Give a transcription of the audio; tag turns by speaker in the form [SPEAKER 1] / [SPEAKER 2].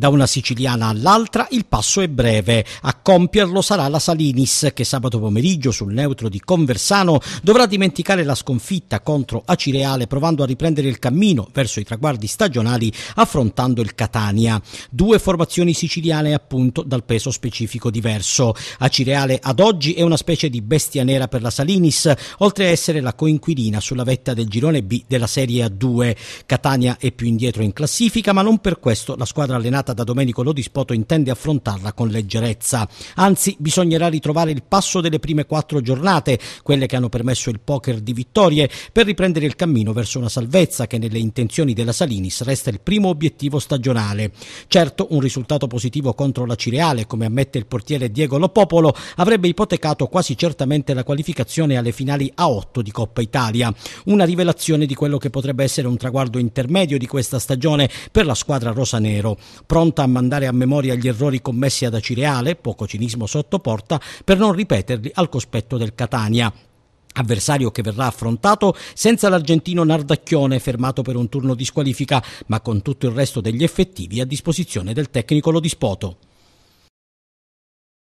[SPEAKER 1] Da una siciliana all'altra il passo è breve. A compierlo sarà la Salinis che sabato pomeriggio sul neutro di Conversano dovrà dimenticare la sconfitta contro Acireale provando a riprendere il cammino verso i traguardi stagionali affrontando il Catania. Due formazioni siciliane appunto dal peso specifico diverso. Acireale ad oggi è una specie di bestia nera per la Salinis, oltre a essere la coinquilina sulla vetta del girone B della Serie A2. Catania è più indietro in classifica, ma non per questo la squadra allenata trattata da Domenico Lodispoto intende affrontarla con leggerezza. Anzi, bisognerà ritrovare il passo delle prime quattro giornate, quelle che hanno permesso il poker di vittorie, per riprendere il cammino verso una salvezza che nelle intenzioni della Salinis resta il primo obiettivo stagionale. Certo, un risultato positivo contro la Cireale, come ammette il portiere Diego Lopopolo, avrebbe ipotecato quasi certamente la qualificazione alle finali A8 di Coppa Italia. Una rivelazione di quello che potrebbe essere un traguardo intermedio di questa stagione per la squadra rosanero. Pro pronta a mandare a memoria gli errori commessi ad Acireale, poco cinismo sotto porta, per non ripeterli al cospetto del Catania. Avversario che verrà affrontato senza l'argentino Nardacchione fermato per un turno di squalifica, ma con tutto il resto degli effettivi a disposizione del tecnico Lodispoto.